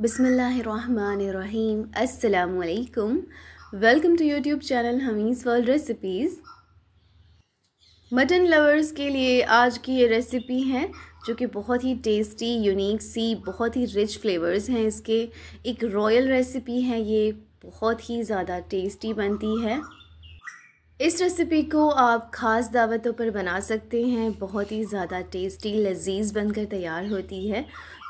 बिसमीम् अल्लाम welcome to YouTube channel Hami's world recipes mutton lovers के लिए आज की ये रेसिपी है जो कि बहुत ही टेस्टी यूनिक सी बहुत ही रिच फ्लेवर्स हैं इसके एक रॉयल रेसिपी है ये बहुत ही ज़्यादा टेस्टी बनती है इस रेसिपी को आप ख़ास दावतों पर बना सकते हैं बहुत ही ज़्यादा टेस्टी लजीज बनकर तैयार होती है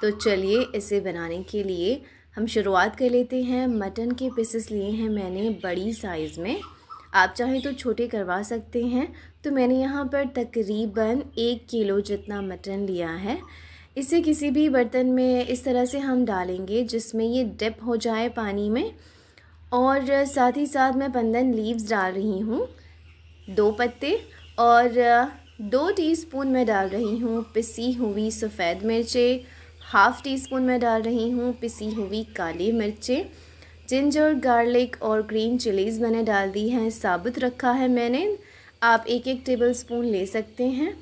तो चलिए इसे बनाने के लिए हम शुरुआत कर लेते हैं मटन के पीसेस लिए हैं मैंने बड़ी साइज़ में आप चाहें तो छोटे करवा सकते हैं तो मैंने यहाँ पर तकरीबन एक किलो जितना मटन लिया है इसे किसी भी बर्तन में इस तरह से हम डालेंगे जिसमें ये डिप हो जाए पानी में और साथ ही साथ मैं पंदन लीव्स डाल रही हूँ दो पत्ते और दो टीस्पून मैं डाल रही हूँ पिसी हुई सफ़ेद मिर्चें हाफ़ टी स्पून मैं डाल रही हूँ पिसी हुई काली मिर्चें जिंजर गार्लिक और ग्रीन चिलीज़ मैंने डाल दी हैं साबुत रखा है मैंने आप एक एक टेबल स्पून ले सकते हैं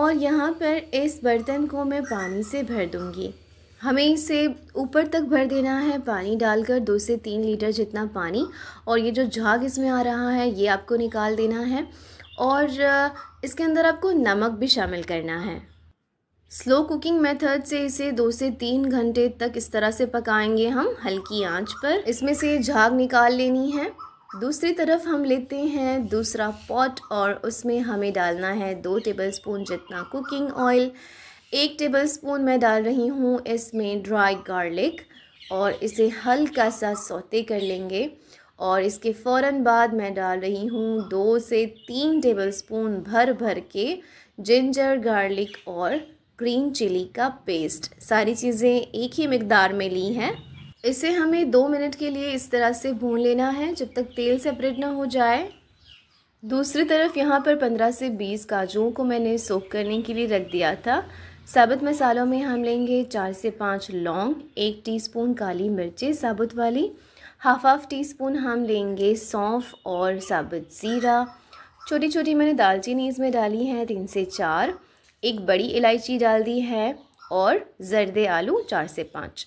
और यहाँ पर इस बर्तन को मैं पानी से भर दूँगी हमें इसे ऊपर तक भर देना है पानी डालकर दो से तीन लीटर जितना पानी और ये जो झाग इसमें आ रहा है ये आपको निकाल देना है और इसके अंदर आपको नमक भी शामिल करना है स्लो कुकिंग मेथड से इसे दो से तीन घंटे तक इस तरह से पकाएंगे हम हल्की आंच पर इसमें से झाग निकाल लेनी है दूसरी तरफ हम लेते हैं दूसरा पॉट और उसमें हमें डालना है दो टेबलस्पून जितना कुकिंग ऑयल एक टेबलस्पून मैं डाल रही हूँ इसमें ड्राई गार्लिक और इसे हल्का सा सोते कर लेंगे और इसके फ़ौर बाद मैं डाल रही हूँ दो से तीन टेबलस्पून भर भर के जिंजर गार्लिक और ग्रीन चिली का पेस्ट सारी चीज़ें एक ही मकदार में ली हैं इसे हमें दो मिनट के लिए इस तरह से भून लेना है जब तक तेल सेपरेट ना हो जाए दूसरी तरफ यहाँ पर पंद्रह से बीस काजुओं को मैंने सोख करने के लिए रख दिया था साबुत मसालों में हम लेंगे चार से पाँच लौंग एक टीस्पून काली मिर्ची साबुत वाली हाफ हाफ टी स्पून हम लेंगे सौंफ और साबुत ज़ीरा छोटी छोटी मैंने दालचीनी इसमें डाली है तीन से चार एक बड़ी इलायची डाल दी है और ज़रदे आलू चार से पाँच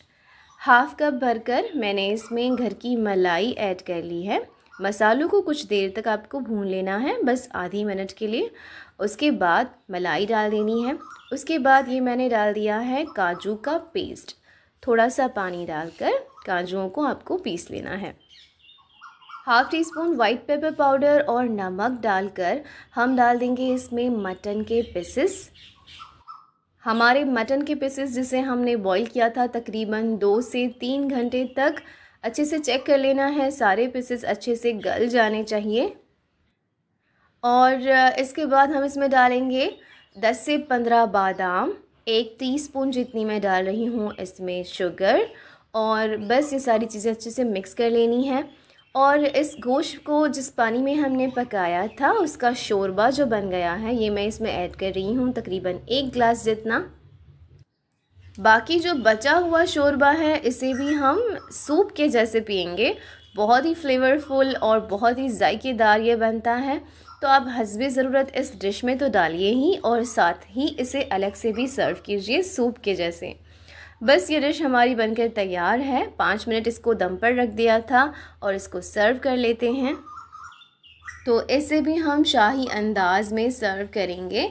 हाफ़ कप भरकर मैंने इसमें घर की मलाई ऐड कर ली है मसालों को कुछ देर तक आपको भून लेना है बस आधी मिनट के लिए उसके बाद मलाई डाल देनी है उसके बाद ये मैंने डाल दिया है काजू का पेस्ट थोड़ा सा पानी डालकर काजुओं को आपको पीस लेना है half teaspoon white pepper powder और नमक डालकर हम डाल देंगे इसमें मटन के पीसेस हमारे मटन के पीसेस जिसे हमने बॉईल किया था तकरीबन दो से तीन घंटे तक अच्छे से चेक कर लेना है सारे पीसेस अच्छे से गल जाने चाहिए और इसके बाद हम इसमें डालेंगे दस से पंद्रह बादाम एक टीस्पून जितनी मैं डाल रही हूँ इसमें शुगर और बस ये सारी चीज़ें अच्छे से मिक्स कर लेनी है और इस गोश्त को जिस पानी में हमने पकाया था उसका शोरबा जो बन गया है ये मैं इसमें ऐड कर रही हूँ तकरीबन एक ग्लास जितना बाकी जो बचा हुआ शोरबा है इसे भी हम सूप के जैसे पियेंगे बहुत ही फ्लेवरफुल और बहुत ही जायकेदार ये बनता है तो आप हसब ज़रूरत इस डिश में तो डालिए ही और साथ ही इसे अलग से भी सर्व कीजिए सूप के जैसे बस ये डिश हमारी बनकर तैयार है पाँच मिनट इसको दम पर रख दिया था और इसको सर्व कर लेते हैं तो इसे भी हम शाही अंदाज में सर्व करेंगे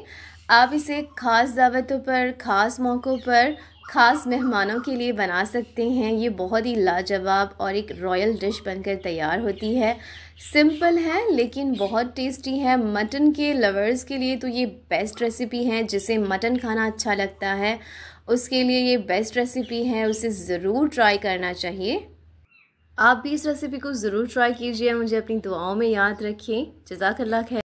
आप इसे ख़ास दावतों पर ख़ास मौक़ों पर ख़ास मेहमानों के लिए बना सकते हैं ये बहुत ही लाजवाब और एक रॉयल डिश बनकर तैयार होती है सिंपल है लेकिन बहुत टेस्टी है मटन के लवर्स के लिए तो ये बेस्ट रेसिपी है जिसे मटन खाना अच्छा लगता है उसके लिए ये बेस्ट रेसिपी है उसे ज़रूर ट्राई करना चाहिए आप भी इस रेसिपी को ज़रूर ट्राई कीजिए मुझे अपनी दुआओं में याद रखें जजाकल्ला खैर